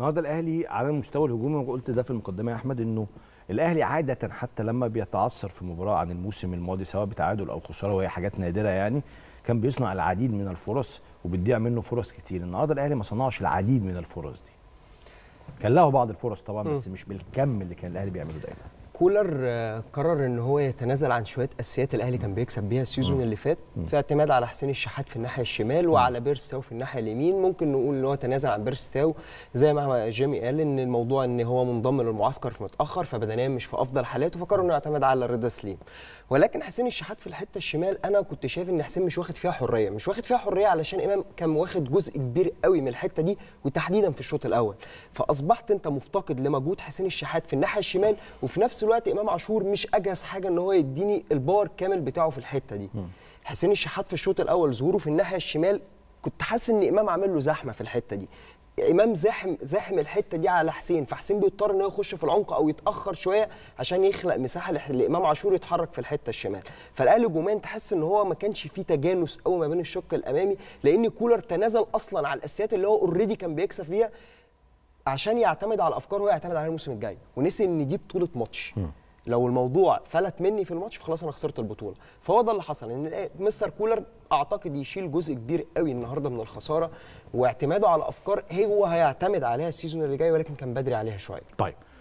النهارده الاهلي على المستوى الهجومي انا قلت ده في المقدمه يا احمد انه الاهلي عاده حتى لما بيتعثر في مباراه عن الموسم الماضي سواء بتعادل او خساره وهي حاجات نادره يعني كان بيصنع العديد من الفرص وبتضيع منه فرص كتير النهارده الاهلي ما صنعش العديد من الفرص دي كان له بعض الفرص طبعا بس مش بالكم اللي كان الاهلي بيعمله دايما كولر آه، قرر ان هو يتنازل عن شويه اساسيات الاهلي كان بيكسب بيها السيزون اللي فات في اعتماد على حسين الشحات في الناحيه الشمال وعلى بيرستاو في الناحيه اليمين ممكن نقول ان هو تنازل عن بيرستاو زي ما جيمي قال ان الموضوع ان هو منضم للمعسكر في متاخر فبدنيا مش في افضل حالاته فقرر انه يعتمد على رضا سليم ولكن حسين الشحات في الحته الشمال انا كنت شايف ان حسين مش واخد فيها حريه مش واخد فيها حريه علشان امام كان واخد جزء كبير قوي من الحته دي وتحديدا في الشوط الاول فاصبحت انت مفتقد لمجهود حسين الشحات في الناحيه الشمال وفي نفس الوقت امام عاشور مش اجهز حاجه ان هو يديني الباور كامل بتاعه في الحته دي حسين الشحات في الشوط الاول ظهوره في الناحيه الشمال كنت حاسس ان امام عامل له زحمه في الحته دي امام زاحم زاحم الحته دي على حسين فحسين بيضطر ان هو يخش في العمق او يتاخر شويه عشان يخلق مساحه لامام عاشور يتحرك في الحته الشمال فالاهلي جومان تحس ان هو ما كانش فيه تجانس قوي ما بين الشق الامامي لان كولر تنازل اصلا على الاساسيات اللي هو اوريدي كان بيكسب فيها عشان يعتمد على الافكار هو يعتمد عليها الموسم الجاي ونسي ان دي بطوله ماتش لو الموضوع فلت مني في الماتش فخلاص انا خسرت البطوله فهو ده اللي حصل ان مستر كولر اعتقد يشيل جزء كبير قوي النهارده من الخساره واعتماده على الافكار هو هيعتمد عليها السيزون اللي جاي ولكن كان بدري عليها شويه طيب